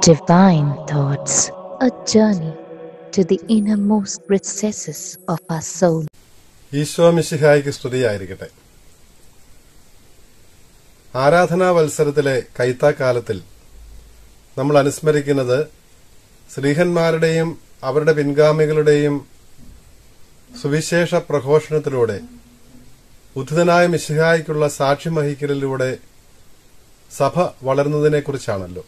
Divine Thoughts, a journey to the innermost recesses of our soul. Isho മിശിഹായിക്ക് സ്തുതിയായിരിക്കട്ടെ ആരാധനാ വത്സരത്തിലെ കൈത്താക്കാലത്തിൽ നമ്മൾ അനുസ്മരിക്കുന്നത് ശ്രീഹന്മാരുടെയും അവരുടെ പിൻഗാമികളുടെയും സുവിശേഷ പ്രഘോഷണത്തിലൂടെ ഉദ്ധിതനായ മിശിഹായിക്കുള്ള സാക്ഷ്യം സാക്ഷിമഹിക്കലിലൂടെ സഭ വളർന്നതിനെക്കുറിച്ചാണല്ലോ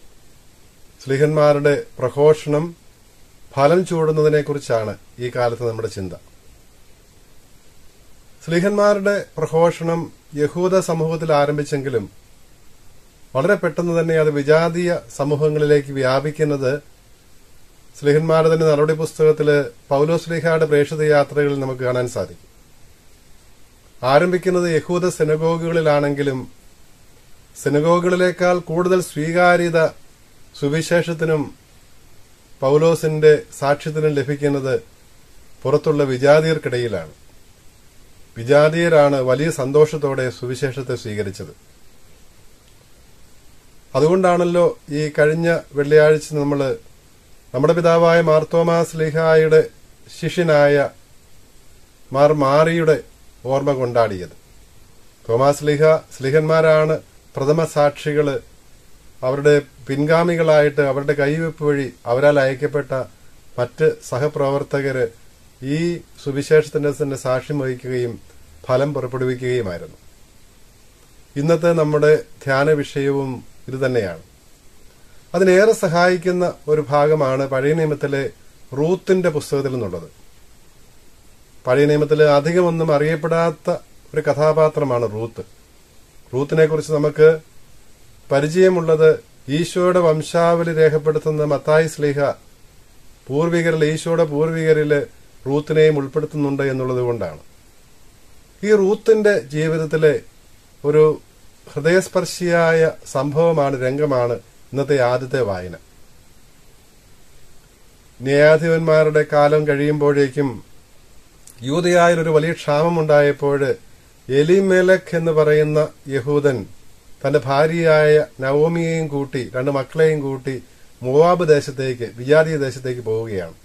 ശ്രീഹന്മാരുടെ പ്രഘോഷണം ഫലം ചൂടുന്നതിനെക്കുറിച്ചാണ് ഈ കാലത്ത് നമ്മുടെ ചിന്ത ശ്ലീഹന്മാരുടെ പ്രഘോഷണം യഹൂദ സമൂഹത്തിൽ ആരംഭിച്ചെങ്കിലും വളരെ പെട്ടെന്ന് തന്നെ അത് വിജാതീയ സമൂഹങ്ങളിലേക്ക് വ്യാപിക്കുന്നത് ശ്ലീഹന്മാരുടെ തന്നെ നടപടി പുസ്തകത്തിൽ പൗലോ ശ്ലീഹയുടെ പ്രേക്ഷിത യാത്രകളിൽ നമുക്ക് കാണാൻ സാധിക്കും ആരംഭിക്കുന്നത് യഹൂദ സെനഗോഗുകളിലാണെങ്കിലും സെനഗോഗുകളിലേക്കാൾ കൂടുതൽ സ്വീകാര്യത സുവിശേഷത്തിനും പൗലോസിന്റെ സാക്ഷ്യത്തിനും ലഭിക്കുന്നത് പുറത്തുള്ള വിജാതിയർക്കിടയിലാണ് വിജാതീയരാണ് വലിയ സന്തോഷത്തോടെ സുവിശേഷത്തെ സ്വീകരിച്ചത് അതുകൊണ്ടാണല്ലോ ഈ കഴിഞ്ഞ വെള്ളിയാഴ്ച നമ്മൾ നമ്മുടെ പിതാവായ മാർത്തോമാ സ്ലിഹായുടെ ശിഷ്യനായ മാർ മാറിയുടെ ഓർമ്മ കൊണ്ടാടിയത് തോമാ സ്ലിഹ സ്ലിഹന്മാരാണ് പ്രഥമ സാക്ഷികള് അവരുടെ പിൻഗാമികളായിട്ട് അവരുടെ കൈവെപ്പ് വഴി അവരാൽ അയക്കപ്പെട്ട മറ്റ് സഹപ്രവർത്തകര് ഈ സുവിശേഷത്തിന്റെ തന്നെ സാക്ഷ്യം വഹിക്കുകയും ഫലം പുറപ്പെടുവിക്കുകയുമായിരുന്നു ഇന്നത്തെ നമ്മുടെ ധ്യാന വിഷയവും ഇത് തന്നെയാണ് അതിനേറെ സഹായിക്കുന്ന ഒരു ഭാഗമാണ് പഴയ നിയമത്തിലെ റൂത്തിന്റെ പുസ്തകത്തിൽ നിന്നുള്ളത് പഴയ നിയമത്തിൽ അധികമൊന്നും അറിയപ്പെടാത്ത ഒരു കഥാപാത്രമാണ് റൂത്ത് റൂത്തിനെ കുറിച്ച് നമുക്ക് പരിചയമുള്ളത് ഈശോയുടെ വംശാവലി രേഖപ്പെടുത്തുന്ന മത്തായി സ്ലീഹ പൂർവികരിൽ ഈശോയുടെ പൂർവികരിൽ റൂത്തിനെയും ഉൾപ്പെടുത്തുന്നുണ്ട് എന്നുള്ളത് കൊണ്ടാണ് ഈ റൂത്തിന്റെ ജീവിതത്തിലെ ഒരു ഹൃദയസ്പർശിയായ സംഭവമാണ് രംഗമാണ് ഇന്നത്തെ ആദ്യത്തെ വായന ന്യായാധിപന്മാരുടെ കാലം കഴിയുമ്പോഴേക്കും ഒരു വലിയ ക്ഷാമമുണ്ടായപ്പോഴ് എലിമേലക് എന്ന് പറയുന്ന യഹൂദൻ തന്റെ ഭാര്യയായ നവോമിയെയും കൂട്ടി രണ്ട് മക്കളെയും കൂട്ടി മൂവാബ് ദേശത്തേക്ക് വിജാതീയ ദേശത്തേക്ക് പോവുകയാണ്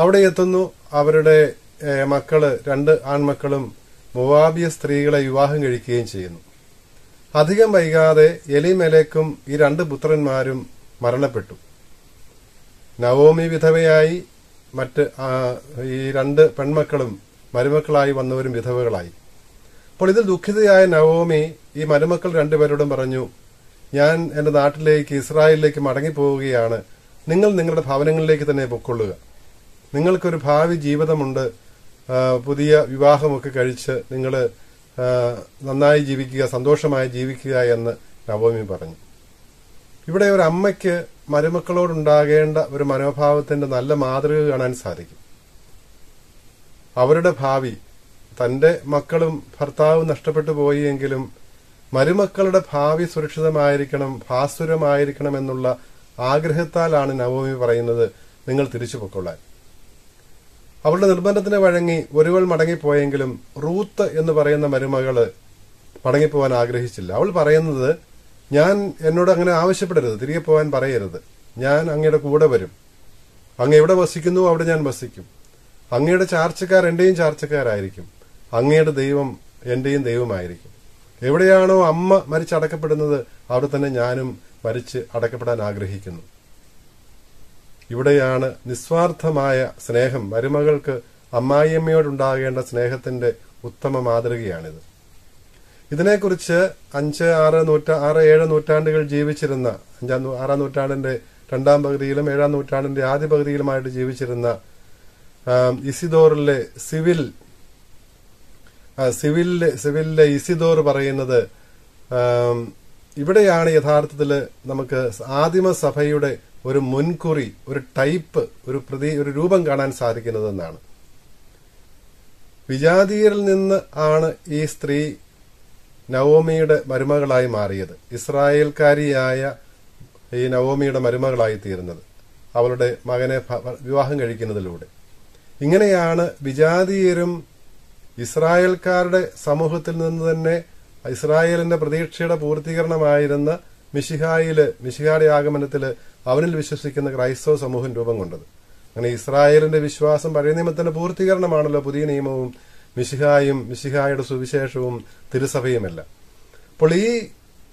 അവിടെ എത്തുന്നു അവരുടെ മക്കള് രണ്ട് ആൺമക്കളും മൂവാബിയ സ്ത്രീകളെ വിവാഹം കഴിക്കുകയും ചെയ്യുന്നു അധികം വൈകാതെ എലിമെലേക്കും ഈ രണ്ട് പുത്രന്മാരും മരണപ്പെട്ടു നവോമി വിധവയായി മറ്റ് ഈ രണ്ട് പെൺമക്കളും മരുമക്കളായി വന്നവരും വിധവകളായി അപ്പോൾ ഇതിൽ ദുഃഖിതയായ നവോമി ഈ മരുമക്കൾ രണ്ടുപേരോടും പറഞ്ഞു ഞാൻ എന്റെ നാട്ടിലേക്ക് ഇസ്രായേലിലേക്ക് മടങ്ങിപ്പോവുകയാണ് നിങ്ങൾ നിങ്ങളുടെ ഭവനങ്ങളിലേക്ക് തന്നെ പൊക്കൊള്ളുക നിങ്ങൾക്കൊരു ഭാവി ജീവിതമുണ്ട് പുതിയ വിവാഹമൊക്കെ കഴിച്ച് നിങ്ങൾ നന്നായി ജീവിക്കുക സന്തോഷമായി ജീവിക്കുക എന്ന് നവോമി പറഞ്ഞു ഇവിടെ ഒരു അമ്മയ്ക്ക് മരുമക്കളോടുണ്ടാകേണ്ട ഒരു മനോഭാവത്തിന്റെ നല്ല മാതൃക കാണാൻ സാധിക്കും അവരുടെ ഭാവി തന്റെ മക്കളും ഭർത്താവും നഷ്ടപ്പെട്ടു പോയെങ്കിലും മരുമക്കളുടെ ഭാവി സുരക്ഷിതമായിരിക്കണം ഭാസുരമായിരിക്കണം എന്നുള്ള ആഗ്രഹത്താലാണ് നവോമി പറയുന്നത് നിങ്ങൾ തിരിച്ചു പൊക്കൊള്ളാൻ അവളുടെ നിർബന്ധത്തിന് വഴങ്ങി ഒരുവൾ മടങ്ങിപ്പോയെങ്കിലും റൂത്ത് എന്ന് പറയുന്ന മരുമകള് മടങ്ങിപ്പോവാൻ ആഗ്രഹിച്ചില്ല അവൾ പറയുന്നത് ഞാൻ എന്നോട് അങ്ങനെ ആവശ്യപ്പെടരുത് തിരികെ പോകാൻ പറയരുത് ഞാൻ അങ്ങയുടെ കൂടെ വരും അങ്ങ് എവിടെ വസിക്കുന്നു അവിടെ ഞാൻ വസിക്കും അങ്ങയുടെ ചാർച്ചക്കാർ എന്റെയും ചാർച്ചക്കാരായിരിക്കും അങ്ങയുടെ ദൈവം എന്റെയും ദൈവമായിരിക്കും എവിടെയാണോ അമ്മ മരിച്ചടക്കപ്പെടുന്നത് അവിടെ തന്നെ ഞാനും മരിച്ച് അടക്കപ്പെടാൻ ആഗ്രഹിക്കുന്നു ഇവിടെയാണ് നിസ്വാർത്ഥമായ സ്നേഹം മരുമകൾക്ക് അമ്മായിയമ്മയോടുണ്ടാകേണ്ട സ്നേഹത്തിന്റെ ഉത്തമ മാതൃകയാണിത് ഇതിനെക്കുറിച്ച് അഞ്ച് ആറ് നൂറ്റാ ആറ് ഏഴ് നൂറ്റാണ്ടുകൾ ജീവിച്ചിരുന്ന അഞ്ചാം ആറാം നൂറ്റാണ്ടിന്റെ രണ്ടാം പകുതിയിലും ഏഴാം നൂറ്റാണ്ടിന്റെ ആദ്യ പകുതിയിലുമായിട്ട് ജീവിച്ചിരുന്ന ഇസിദോറിലെ സിവിൽ സിവിൽ സിവിലിലെ ഇസിദോർ പറയുന്നത് ഇവിടെയാണ് യഥാർത്ഥത്തിൽ നമുക്ക് ആദിമസഭയുടെ ഒരു മുൻകുറി ഒരു ടൈപ്പ് ഒരു പ്രതി ഒരു രൂപം കാണാൻ സാധിക്കുന്നതെന്നാണ് വിജാതീയരിൽ നിന്ന് ആണ് ഈ സ്ത്രീ നവോമിയുടെ മരുമകളായി മാറിയത് ഇസ്രായേൽക്കാരിയായ ഈ നവോമിയുടെ മരുമകളായി തീരുന്നത് അവളുടെ മകനെ വിവാഹം കഴിക്കുന്നതിലൂടെ ഇങ്ങനെയാണ് വിജാതീയരും ഇസ്രായേൽക്കാരുടെ സമൂഹത്തിൽ നിന്ന് തന്നെ ഇസ്രായേലിന്റെ പ്രതീക്ഷയുടെ പൂർത്തീകരണമായിരുന്ന മിഷിഹായില് മിഷിഹായുടെ ആഗമനത്തിൽ അവനിൽ വിശ്വസിക്കുന്ന ക്രൈസ്തവ സമൂഹം രൂപം കൊണ്ടത് അങ്ങനെ ഇസ്രായേലിന്റെ വിശ്വാസം പഴയ നിയമത്തിന്റെ പൂർത്തീകരണമാണല്ലോ പുതിയ നിയമവും മിഷിഹായും മിഷിഹായുടെ സുവിശേഷവും തിരുസഭയുമല്ല അപ്പോൾ ഈ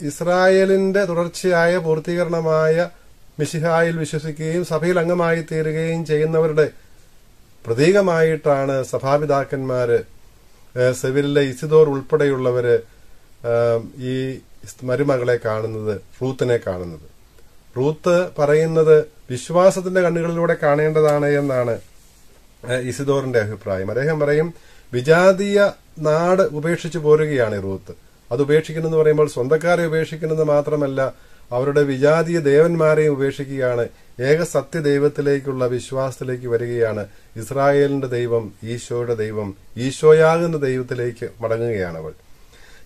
ഇസ്രായേലിന്റെ തുടർച്ചയായ പൂർത്തീകരണമായ മിഷിഹായിൽ വിശ്വസിക്കുകയും സഭയിൽ അംഗമായി തീരുകയും ചെയ്യുന്നവരുടെ പ്രതീകമായിട്ടാണ് സഭാപിതാക്കന്മാര് സെവിലിലെ ഇസിദോർ ഉൾപ്പെടെയുള്ളവര് ഈ മരുമകളെ കാണുന്നത് റൂത്തിനെ കാണുന്നത് റൂത്ത് പറയുന്നത് വിശ്വാസത്തിന്റെ കണ്ണുകളിലൂടെ കാണേണ്ടതാണ് എന്നാണ് ഇസിദോറിന്റെ അഭിപ്രായം അദ്ദേഹം പറയും വിജാതീയ നാട് ഉപേക്ഷിച്ചു പോരുകയാണ് റൂത്ത് അത് ഉപേക്ഷിക്കുന്നെന്ന് പറയുമ്പോൾ സ്വന്തക്കാരെ ഉപേക്ഷിക്കുന്നത് മാത്രമല്ല അവരുടെ വിജാതീയ ദേവന്മാരെയും ഉപേക്ഷിക്കുകയാണ് ഏക സത്യ ദൈവത്തിലേക്കുള്ള വിശ്വാസത്തിലേക്ക് വരികയാണ് ഇസ്രായേലിന്റെ ദൈവം ഈശോയുടെ ദൈവം ഈശോയാകുന്ന ദൈവത്തിലേക്ക് മടങ്ങുകയാണ് അവൾ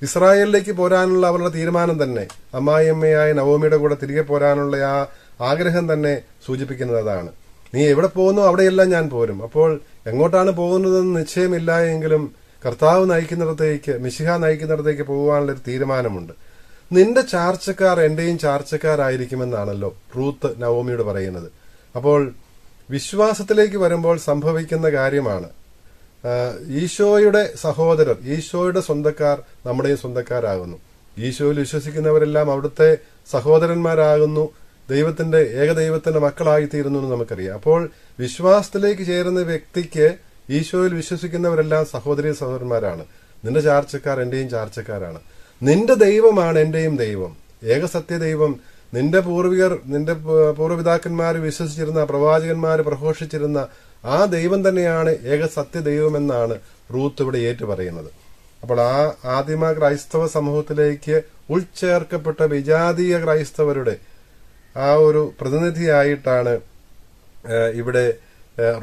ഇസ്രായേലിലേക്ക് പോരാനുള്ള അവരുടെ തീരുമാനം തന്നെ അമ്മായിയമ്മയായ നവോമിയുടെ കൂടെ തിരികെ പോരാനുള്ള ആ ആഗ്രഹം തന്നെ സൂചിപ്പിക്കുന്നതാണ് നീ എവിടെ പോകുന്നു അവിടെയെല്ലാം ഞാൻ പോരും അപ്പോൾ എങ്ങോട്ടാണ് പോകുന്നതെന്ന് നിശ്ചയമില്ല എങ്കിലും കർത്താവ് നയിക്കുന്നിടത്തേക്ക് മിശിഹ നയിക്കുന്നിടത്തേക്ക് പോകാനുള്ള ഒരു തീരുമാനമുണ്ട് നിന്റെ ചാർച്ചക്കാർ എന്റെയും ചാർച്ചക്കാരായിരിക്കുമെന്നാണല്ലോ റൂത്ത് നവോമിയോട് പറയുന്നത് അപ്പോൾ വിശ്വാസത്തിലേക്ക് വരുമ്പോൾ സംഭവിക്കുന്ന കാര്യമാണ് ഈശോയുടെ സഹോദരർ ഈശോയുടെ സ്വന്തക്കാർ നമ്മുടെയും സ്വന്തക്കാരാകുന്നു ഈശോയിൽ വിശ്വസിക്കുന്നവരെല്ലാം അവിടുത്തെ സഹോദരന്മാരാകുന്നു ദൈവത്തിന്റെ ഏകദൈവത്തിന്റെ മക്കളായി തീരുന്നു എന്ന് നമുക്കറിയാം അപ്പോൾ വിശ്വാസത്തിലേക്ക് ചേരുന്ന വ്യക്തിക്ക് ഈശോയിൽ വിശ്വസിക്കുന്നവരെല്ലാം സഹോദരി സഹോദരന്മാരാണ് നിന്റെ ചാർച്ചക്കാർ എന്റെയും ചാർച്ചക്കാരാണ് നിന്റെ ദൈവമാണ് എന്റെയും ദൈവം ഏകസത്യ ദൈവം നിന്റെ പൂർവികർ നിന്റെ പൂർവ്വപിതാക്കന്മാർ വിശ്വസിച്ചിരുന്ന പ്രവാചകന്മാർ പ്രഘോഷിച്ചിരുന്ന ആ ദൈവം തന്നെയാണ് ഏകസത്യ ദൈവമെന്നാണ് റൂത്ത് ഇവിടെ ഏറ്റു പറയുന്നത് അപ്പോൾ ആ ആദിമ ക്രൈസ്തവ സമൂഹത്തിലേക്ക് ഉൾച്ചേർക്കപ്പെട്ട വിജാതീയ ക്രൈസ്തവരുടെ ആ ഒരു പ്രതിനിധിയായിട്ടാണ് ഇവിടെ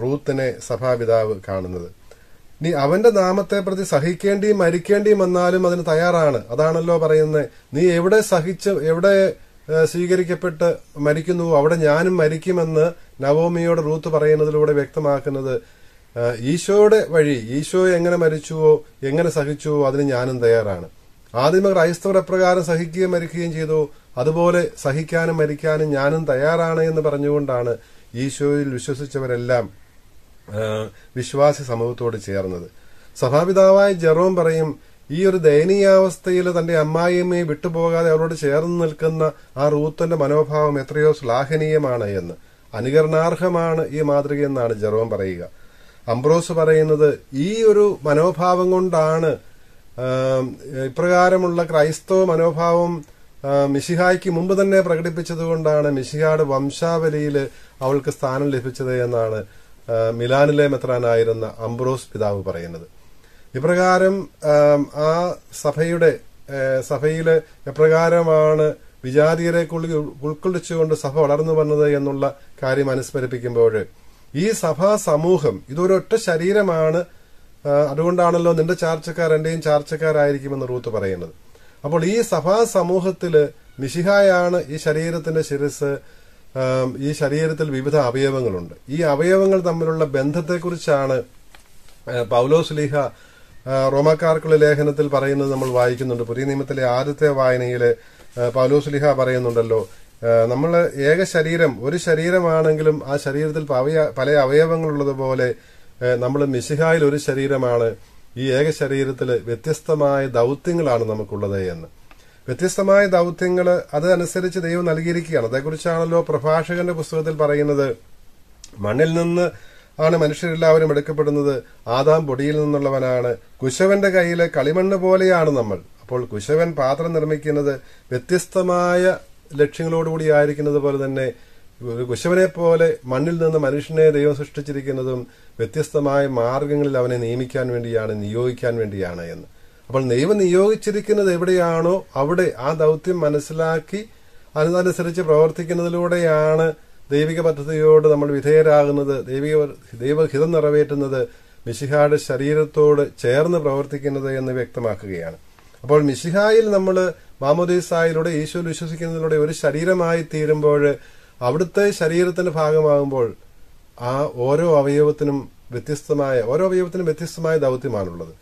റൂത്തിനെ സഭാപിതാവ് കാണുന്നത് നീ അവന്റെ നാമത്തെ പ്രതി സഹിക്കേണ്ടിയും മരിക്കേണ്ടിയും വന്നാലും അതിന് തയ്യാറാണ് അതാണല്ലോ പറയുന്നത് നീ എവിടെ സഹിച്ച് എവിടെ സ്വീകരിക്കപ്പെട്ട് മരിക്കുന്നു അവിടെ ഞാനും മരിക്കുമെന്ന് നവോമിയോട് റൂത്ത് പറയുന്നതിലൂടെ വ്യക്തമാക്കുന്നത് ഈശോയുടെ വഴി ഈശോ എങ്ങനെ മരിച്ചുവോ എങ്ങനെ സഹിച്ചുവോ അതിന് ഞാനും തയ്യാറാണ് ആദിമ ക്രൈസ്തവർ എപ്രകാരം സഹിക്കുകയും മരിക്കുകയും ചെയ്തു അതുപോലെ സഹിക്കാനും മരിക്കാനും ഞാനും തയ്യാറാണ് എന്ന് പറഞ്ഞുകൊണ്ടാണ് ഈശോയിൽ വിശ്വസിച്ചവരെല്ലാം വിശ്വാസി സമൂഹത്തോട് ചേർന്നത് സഭാപിതാവായ ജെറോം പറയും ഈ ഒരു ദയനീയാവസ്ഥയിൽ തന്റെ അമ്മായിയമ്മയെ വിട്ടുപോകാതെ അവരോട് ചേർന്ന് നിൽക്കുന്ന ആ റൂത്തന്റെ മനോഭാവം എത്രയോ ശ്ലാഘനീയമാണ് എന്ന് അനുകരണാർഹമാണ് ഈ മാതൃകയെന്നാണ് ജെറോം പറയുക അംബ്രോസ് പറയുന്നത് ഈ ഒരു മനോഭാവം കൊണ്ടാണ് ഇപ്രകാരമുള്ള ക്രൈസ്തവ മനോഭാവം മിശിഹായ്ക്ക് മുമ്പ് തന്നെ പ്രകടിപ്പിച്ചതുകൊണ്ടാണ് മിശിഹായുടെ വംശാവലിയിൽ അവൾക്ക് സ്ഥാനം ലഭിച്ചത് എന്നാണ് മിലാനിലെ മെത്രാനായിരുന്ന അംബ്രോസ് പിതാവ് പറയുന്നത് ഇപ്രകാരം ആ സഭയുടെ സഭയിലെ എപ്രകാരമാണ് വിജാതീയരെ ഉൾക്കൊള്ളിച്ചുകൊണ്ട് സഭ വളർന്നു വന്നത് എന്നുള്ള കാര്യം അനുസ്മരിപ്പിക്കുമ്പോൾ ഈ സഭാ സമൂഹം ഇതൊരൊറ്റ ശരീരമാണ് അതുകൊണ്ടാണല്ലോ നിന്റെ ചാർച്ചക്കാർ എന്റെയും ചാർച്ചക്കാരായിരിക്കുമെന്ന് റൂത്ത് പറയുന്നത് അപ്പോൾ ഈ സഭാ സമൂഹത്തിൽ മിശിഹായാണ് ഈ ശരീരത്തിന്റെ ശിരസ് ഈ ശരീരത്തിൽ വിവിധ അവയവങ്ങളുണ്ട് ഈ അവയവങ്ങൾ തമ്മിലുള്ള ബന്ധത്തെക്കുറിച്ചാണ് പൗലോ സ്ലീഹ റോമാക്കാർക്കുള്ള ലേഖനത്തിൽ പറയുന്നത് നമ്മൾ വായിക്കുന്നുണ്ട് പുതിയ നിയമത്തിലെ ആദ്യത്തെ വായനയിൽ പൗലോ പറയുന്നുണ്ടല്ലോ നമ്മൾ ഏക ശരീരം ഒരു ശരീരമാണെങ്കിലും ആ ശരീരത്തിൽ പല അവയവങ്ങളുള്ളതുപോലെ നമ്മൾ മിശിഹായിൽ ഒരു ശരീരമാണ് ഈ ഏക ശരീരത്തിൽ വ്യത്യസ്തമായ ദൗത്യങ്ങളാണ് നമുക്കുള്ളത് എന്ന് വ്യത്യസ്തമായ ദൌത്യങ്ങൾ അതനുസരിച്ച് ദൈവം നൽകിയിരിക്കുകയാണ് അതേക്കുറിച്ചാണല്ലോ പ്രഭാഷകന്റെ പുസ്തകത്തിൽ പറയുന്നത് മണ്ണിൽ നിന്ന് ആണ് മനുഷ്യരെല്ലാവരും എടുക്കപ്പെടുന്നത് ആദാം പൊടിയിൽ നിന്നുള്ളവനാണ് കുശവന്റെ കയ്യിലെ കളിമണ്ണ് പോലെയാണ് നമ്മൾ അപ്പോൾ കുശവൻ പാത്രം നിർമ്മിക്കുന്നത് വ്യത്യസ്തമായ ലക്ഷ്യങ്ങളോടുകൂടി ആയിരിക്കുന്നത് പോലെ തന്നെ കുശവനെ പോലെ മണ്ണിൽ നിന്ന് മനുഷ്യനെ ദൈവം സൃഷ്ടിച്ചിരിക്കുന്നതും വ്യത്യസ്തമായ മാർഗങ്ങളിൽ അവനെ നിയമിക്കാൻ വേണ്ടിയാണ് നിയോഗിക്കാൻ വേണ്ടിയാണ് എന്ന് അപ്പോൾ ദൈവം നിയോഗിച്ചിരിക്കുന്നത് എവിടെയാണോ അവിടെ ആ ദൗത്യം മനസ്സിലാക്കി അതിനനുസരിച്ച് പ്രവർത്തിക്കുന്നതിലൂടെയാണ് ദൈവിക പദ്ധതിയോട് നമ്മൾ വിധേയരാകുന്നത് ദൈവിക ദൈവഹിതം നിറവേറ്റുന്നത് മിശിഹായുടെ ശരീരത്തോട് ചേർന്ന് പ്രവർത്തിക്കുന്നത് എന്ന് വ്യക്തമാക്കുകയാണ് അപ്പോൾ മിശിഹായിൽ നമ്മൾ മാമോദീസായിലൂടെ ഈശോ വിശ്വസിക്കുന്നതിലൂടെ ഒരു ശരീരമായി തീരുമ്പോൾ അവിടുത്തെ ശരീരത്തിന്റെ ഭാഗമാകുമ്പോൾ ആ ഓരോ അവയവത്തിനും വ്യത്യസ്തമായ ഓരോ അവയവത്തിനും വ്യത്യസ്തമായ ദൗത്യമാണുള്ളത്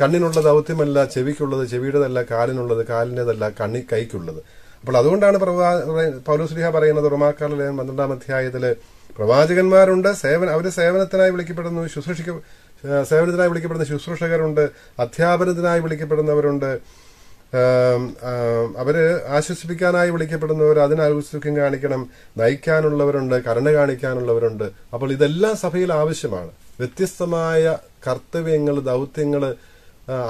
കണ്ണിനുള്ള ദൗത്യമല്ല ചെവിക്കുള്ളത് ചെവിയുടേതല്ല കാലിനുള്ളത് കാലിൻ്റെതല്ല കണ്ണി കൈക്കുള്ളത് അപ്പോൾ അതുകൊണ്ടാണ് പ്രവാ പൗലോസ്ലിഹ പറയുന്നത് റൊമാക്കാർ ലേഖനം പന്ത്രണ്ടാം അധ്യായത്തിൽ പ്രവാചകന്മാരുണ്ട് സേവന അവർ സേവനത്തിനായി വിളിക്കപ്പെടുന്നു ശുശ്രൂഷിക്ക സേവനത്തിനായി വിളിക്കപ്പെടുന്ന ശുശ്രൂഷകരുണ്ട് അധ്യാപനത്തിനായി വിളിക്കപ്പെടുന്നവരുണ്ട് അവര് ആശ്വസിപ്പിക്കാനായി വിളിക്കപ്പെടുന്നവർ അതിന് കാണിക്കണം നയിക്കാനുള്ളവരുണ്ട് കരണ കാണിക്കാനുള്ളവരുണ്ട് അപ്പോൾ ഇതെല്ലാം സഭയിൽ ആവശ്യമാണ് വ്യത്യസ്തമായ കർത്തവ്യങ്ങൾ ദൗത്യങ്ങൾ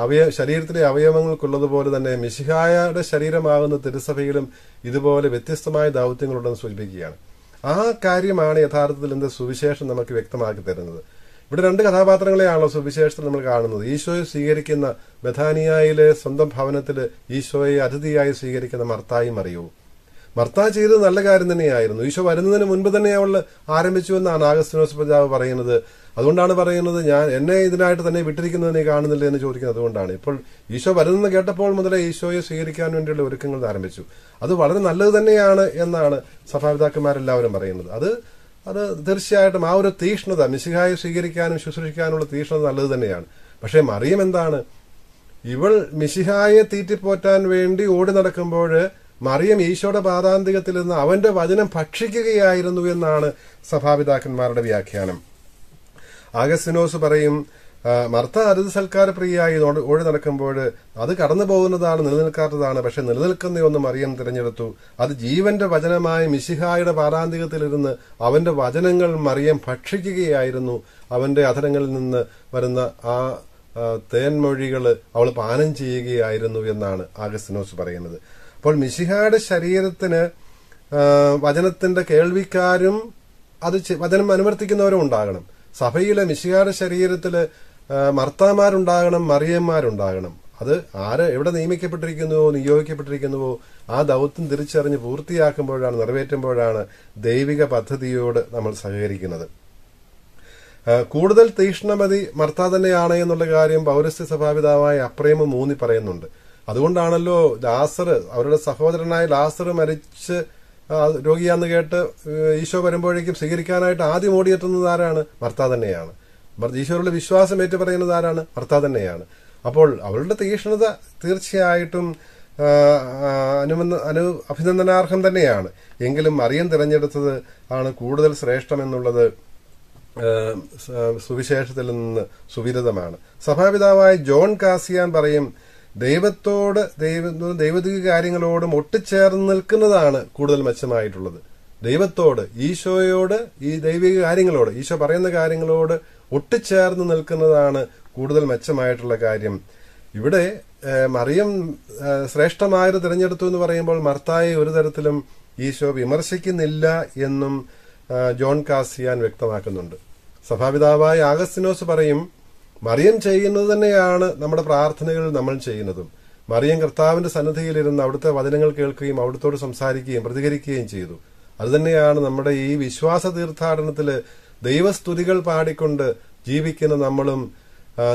അവയ ശരീരത്തിലെ അവയവങ്ങൾക്കുള്ളതുപോലെ തന്നെ മിശിഹായുടെ ശരീരമാകുന്ന തിരുസഭയിലും ഇതുപോലെ വ്യത്യസ്തമായ ദൗത്യങ്ങളുണ്ടെന്ന് സൂചിപ്പിക്കുകയാണ് ആ കാര്യമാണ് യഥാർത്ഥത്തിൽ എന്റെ സുവിശേഷം നമുക്ക് വ്യക്തമാക്കി തരുന്നത് ഇവിടെ രണ്ട് കഥാപാത്രങ്ങളെയാണല്ലോ സുവിശേഷത്തിൽ നമ്മൾ കാണുന്നത് ഈശോയെ സ്വീകരിക്കുന്ന ബഥാനിയായിലെ സ്വന്തം ഭവനത്തിൽ ഈശോയെ അതിഥിയായി സ്വീകരിക്കുന്ന മർത്തായും അറിയൂ ഭർത്താവ് ചെയ്തത് നല്ല കാര്യം തന്നെയായിരുന്നു ഈശോ വരുന്നതിന് മുൻപ് തന്നെ അവൾ ആരംഭിച്ചു എന്നാണ് ആഗസ്റ്റിനോസ് പ്രജാവ് പറയുന്നത് അതുകൊണ്ടാണ് പറയുന്നത് ഞാൻ എന്നെ ഇതിനായിട്ട് തന്നെ വിട്ടിരിക്കുന്നത് നീ കാണുന്നില്ല എന്ന് ചോദിക്കുന്നത് അതുകൊണ്ടാണ് ഇപ്പോൾ ഈശോ വരുന്നെന്ന് കേട്ടപ്പോൾ മുതലേ ഈശോയെ സ്വീകരിക്കാൻ വേണ്ടിയുള്ള ഒരുക്കങ്ങൾ ആരംഭിച്ചു അത് വളരെ നല്ലത് തന്നെയാണ് എന്നാണ് സഭാപിതാക്കന്മാരെല്ലാവരും പറയുന്നത് അത് അത് തീർച്ചയായിട്ടും ആ ഒരു തീഷ്ണത മിശിഹായെ സ്വീകരിക്കാനും ശുശ്രൂഷിക്കാനുള്ള തീഷ്ണത നല്ലത് തന്നെയാണ് പക്ഷേ മറിയം എന്താണ് ഇവൾ മിശിഹായെ തീറ്റിപ്പോറ്റാൻ വേണ്ടി ഓടി നടക്കുമ്പോൾ മറിയം ഈശോയുടെ പാതാന്തികത്തിൽ നിന്ന് അവന്റെ വചനം ഭക്ഷിക്കുകയായിരുന്നു എന്നാണ് സഭാപിതാക്കന്മാരുടെ വ്യാഖ്യാനം ആഗസ്റ്റിനോസ് പറയും മർത്ത അരുത് സൽക്കാരപ്രിയായി ഓടി നടക്കുമ്പോൾ അത് കടന്നു പോകുന്നതാണ് നിലനിൽക്കാത്തതാണ് പക്ഷെ ഒന്ന് മറിയം തിരഞ്ഞെടുത്തു അത് ജീവന്റെ വചനമായ മിശിഹായുടെ പാരാന്തികത്തിലിരുന്ന് അവന്റെ വചനങ്ങൾ മറിയം ഭക്ഷിക്കുകയായിരുന്നു അവന്റെ അധരങ്ങളിൽ നിന്ന് വരുന്ന ആ തേൻമൊഴികൾ അവൾ പാനം ചെയ്യുകയായിരുന്നു എന്നാണ് ആഗസ്റ്റിനോസ് പറയുന്നത് അപ്പോൾ മിശിഹായുടെ ശരീരത്തിന് വചനത്തിന്റെ കേൾവിക്കാരും അത് വചനം അനുവർത്തിക്കുന്നവരും ഉണ്ടാകണം സഭയിലെ മിശിഹായുടെ ശരീരത്തിൽ മർത്താമാരുണ്ടാകണം മറിയന്മാരുണ്ടാകണം അത് ആര് എവിടെ നിയമിക്കപ്പെട്ടിരിക്കുന്നുവോ നിയോഗിക്കപ്പെട്ടിരിക്കുന്നുവോ ആ ദൗത്യം തിരിച്ചറിഞ്ഞ് പൂർത്തിയാക്കുമ്പോഴാണ് നിറവേറ്റുമ്പോഴാണ് ദൈവിക പദ്ധതിയോട് നമ്മൾ സഹകരിക്കുന്നത് കൂടുതൽ തീക്ഷ്ണമതി മർത്താ തന്നെയാണ് എന്നുള്ള കാര്യം പൗരസ്ത്യ സഭാപിതാവായ അപ്രേമ മൂന്നി പറയുന്നുണ്ട് അതുകൊണ്ടാണല്ലോ ലാസർ അവരുടെ സഹോദരനായ ലാസർ മരിച്ച് രോഗിയാന്ന് കേട്ട് ഈശോ വരുമ്പോഴേക്കും സ്വീകരിക്കാനായിട്ട് ആദ്യം ഓടിയെത്തുന്നത് ആരാണ് ഭർത്താ തന്നെയാണ് ഈശോയുടെ വിശ്വാസം ഏറ്റുപറയുന്നത് പറയുന്നത് ആരാണ് ഭർത്താ തന്നെയാണ് അപ്പോൾ അവരുടെ തീക്ഷ്ണത തീർച്ചയായിട്ടും അനുബന്ധ അനു അഭിനന്ദനാർഹം തന്നെയാണ് എങ്കിലും അറിയം തിരഞ്ഞെടുത്തത് ആണ് കൂടുതൽ ശ്രേഷ്ഠമെന്നുള്ളത് സുവിശേഷത്തിൽ നിന്ന് സുവിരതമാണ് സഭാപിതാവായ ജോൺ കാസിയാൻ പറയും ദൈവത്തോട് ദൈവ ദൈവതിക കാര്യങ്ങളോടും ഒട്ടിച്ചേർന്ന് നിൽക്കുന്നതാണ് കൂടുതൽ മെച്ചമായിട്ടുള്ളത് ദൈവത്തോട് ഈശോയോട് ഈ ദൈവിക കാര്യങ്ങളോട് ഈശോ പറയുന്ന കാര്യങ്ങളോട് ഒട്ടിച്ചേർന്ന് നിൽക്കുന്നതാണ് കൂടുതൽ മെച്ചമായിട്ടുള്ള കാര്യം ഇവിടെ മറിയം ശ്രേഷ്ഠമായത് തിരഞ്ഞെടുത്തു എന്ന് പറയുമ്പോൾ മർത്തായെ ഒരു തരത്തിലും ഈശോ വിമർശിക്കുന്നില്ല എന്നും ജോൺ കാസിയാൻ വ്യക്തമാക്കുന്നുണ്ട് സഭാപിതാവായ ആഗസ്റ്റിനോസ് പറയും മറിയം ചെയ്യുന്നത് തന്നെയാണ് നമ്മുടെ പ്രാർത്ഥനകൾ നമ്മൾ ചെയ്യുന്നതും മറിയം കർത്താവിന്റെ സന്നദ്ധയിലിരുന്ന് അവിടുത്തെ വചനങ്ങൾ കേൾക്കുകയും അവിടുത്തോട് സംസാരിക്കുകയും പ്രതികരിക്കുകയും ചെയ്തു അതുതന്നെയാണ് നമ്മുടെ ഈ വിശ്വാസ തീർത്ഥാടനത്തില് ദൈവസ്തുതികൾ പാടിക്കൊണ്ട് ജീവിക്കുന്ന നമ്മളും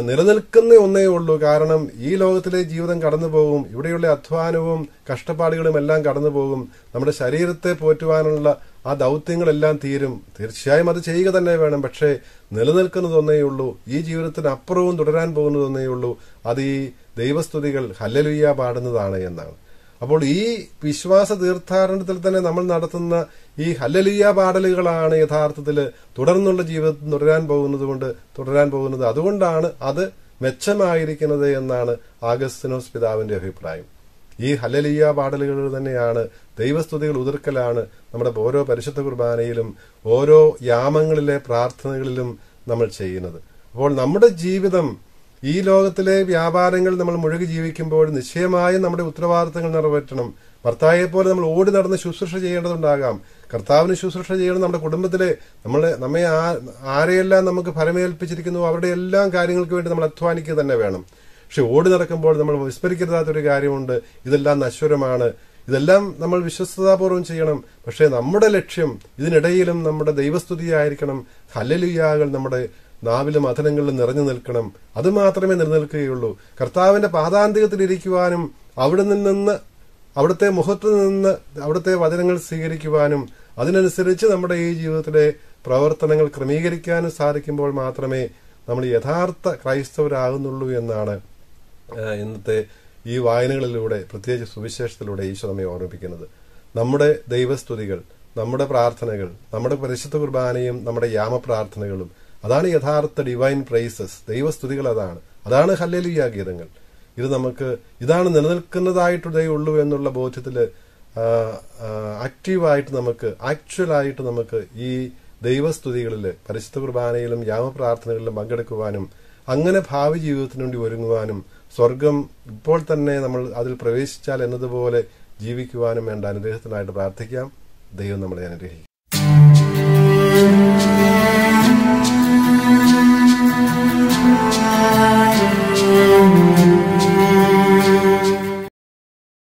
നിലനിൽക്കുന്ന ഒന്നേ ഉള്ളൂ കാരണം ഈ ലോകത്തിലെ ജീവിതം കടന്നു പോകും ഇവിടെയുള്ള അധ്വാനവും കഷ്ടപ്പാടുകളും എല്ലാം കടന്നു പോകും നമ്മുടെ ശരീരത്തെ പോറ്റുവാനുള്ള ആ ദൗത്യങ്ങളെല്ലാം തീരും തീർച്ചയായും അത് ചെയ്യുക തന്നെ വേണം പക്ഷേ നിലനിൽക്കുന്നതൊന്നേ ഉള്ളൂ ഈ ജീവിതത്തിന് അപ്പുറവും തുടരാൻ പോകുന്നതൊന്നേ ഉള്ളൂ അത് ഈ ദൈവസ്തുതികൾ ഹല്ലലുയ്യ പാടുന്നതാണ് എന്നാണ് അപ്പോൾ ഈ വിശ്വാസ തീർത്ഥാടനത്തിൽ തന്നെ നമ്മൾ നടത്തുന്ന ഈ ഹല്ലലുയ്യ പാടലുകളാണ് യഥാർത്ഥത്തിൽ തുടർന്നുള്ള ജീവിതത്തിൽ തുടരാൻ പോകുന്നത് കൊണ്ട് തുടരാൻ പോകുന്നത് അതുകൊണ്ടാണ് അത് മെച്ചമായിരിക്കുന്നത് എന്നാണ് ആഗസ്തിനോസ് പിതാവിന്റെ അഭിപ്രായം ഈ ഹലലിയ പാടലുകൾ തന്നെയാണ് ദൈവസ്തുതികൾ ഉതിർക്കലാണ് നമ്മുടെ ഓരോ പരിശുദ്ധ കുർബാനയിലും ഓരോ യാമങ്ങളിലെ പ്രാർത്ഥനകളിലും നമ്മൾ ചെയ്യുന്നത് അപ്പോൾ നമ്മുടെ ജീവിതം ഈ ലോകത്തിലെ വ്യാപാരങ്ങൾ നമ്മൾ മുഴുകി ജീവിക്കുമ്പോൾ നിശ്ചയമായും നമ്മുടെ ഉത്തരവാദിത്തങ്ങൾ നിറവേറ്റണം ഭർത്താവിയെ പോലെ നമ്മൾ ഓടി നടന്ന് ശുശ്രൂഷ ചെയ്യേണ്ടതുണ്ടാകാം കർത്താവിന് ശുശ്രൂഷ ചെയ്യണം നമ്മുടെ കുടുംബത്തിലെ നമ്മളെ നമ്മെ ആരെയെല്ലാം നമുക്ക് ഫലമേൽപ്പിച്ചിരിക്കുന്നു അവരുടെ എല്ലാം കാര്യങ്ങൾക്ക് വേണ്ടി നമ്മൾ അധ്വാനിക്കുക തന്നെ വേണം പക്ഷെ ഓടി നടക്കുമ്പോൾ നമ്മൾ വിസ്മരിക്കരുതാത്തൊരു കാര്യമുണ്ട് ഇതെല്ലാം നശ്വരമാണ് ഇതെല്ലാം നമ്മൾ വിശ്വസ്തതാപൂർവ്വം ചെയ്യണം പക്ഷേ നമ്മുടെ ലക്ഷ്യം ഇതിനിടയിലും നമ്മുടെ ദൈവസ്തുതിയായിരിക്കണം ഹല്ലലുയാകൾ നമ്മുടെ നാവിലും അധനങ്ങളിലും നിറഞ്ഞു നിൽക്കണം അത് മാത്രമേ നിലനിൽക്കുകയുള്ളൂ കർത്താവിന്റെ പാതാന്തികത്തിലിരിക്കുവാനും അവിടെ നിന്ന് അവിടുത്തെ മുഖത്ത് നിന്ന് അവിടുത്തെ വചനങ്ങൾ സ്വീകരിക്കുവാനും അതിനനുസരിച്ച് നമ്മുടെ ഈ ജീവിതത്തിലെ പ്രവർത്തനങ്ങൾ ക്രമീകരിക്കാനും സാധിക്കുമ്പോൾ മാത്രമേ നമ്മൾ യഥാർത്ഥ ക്രൈസ്തവരാകുന്നുള്ളൂ എന്നാണ് ഇന്നത്തെ ഈ വായനകളിലൂടെ പ്രത്യേകിച്ച് സുവിശേഷത്തിലൂടെ ഈശോ നമ്മെ ഓർമ്മിപ്പിക്കുന്നത് നമ്മുടെ ദൈവസ്തുതികൾ നമ്മുടെ പ്രാർത്ഥനകൾ നമ്മുടെ പരിശുദ്ധ കുർബാനയും നമ്മുടെ യാമ പ്രാർത്ഥനകളും അതാണ് യഥാർത്ഥ ഡിവൈൻ പ്രൈസസ് ദൈവസ്തുതികൾ അതാണ് അതാണ് ഹല്ലലിയ ഗീതങ്ങൾ ഇത് നമുക്ക് ഇതാണ് നിലനിൽക്കുന്നതായിട്ടേ ഉള്ളൂ എന്നുള്ള ബോധ്യത്തിൽ ആക്റ്റീവായിട്ട് നമുക്ക് ആക്ച്വലായിട്ട് നമുക്ക് ഈ ദൈവസ്തുതികളിൽ പരിശുദ്ധ കുർബാനയിലും യാമപ്രാർത്ഥനകളിലും പങ്കെടുക്കുവാനും അങ്ങനെ ഭാവി ജീവിതത്തിനുവേണ്ടി ഒരുങ്ങുവാനും സ്വർഗം ഇപ്പോൾ തന്നെ നമ്മൾ അതിൽ പ്രവേശിച്ചാൽ എന്നതുപോലെ ജീവിക്കുവാനും വേണ്ട അനുഗ്രഹത്തിനായിട്ട് പ്രാർത്ഥിക്കാം ദൈവം നമ്മളെ അനുഗ്രഹിക്കും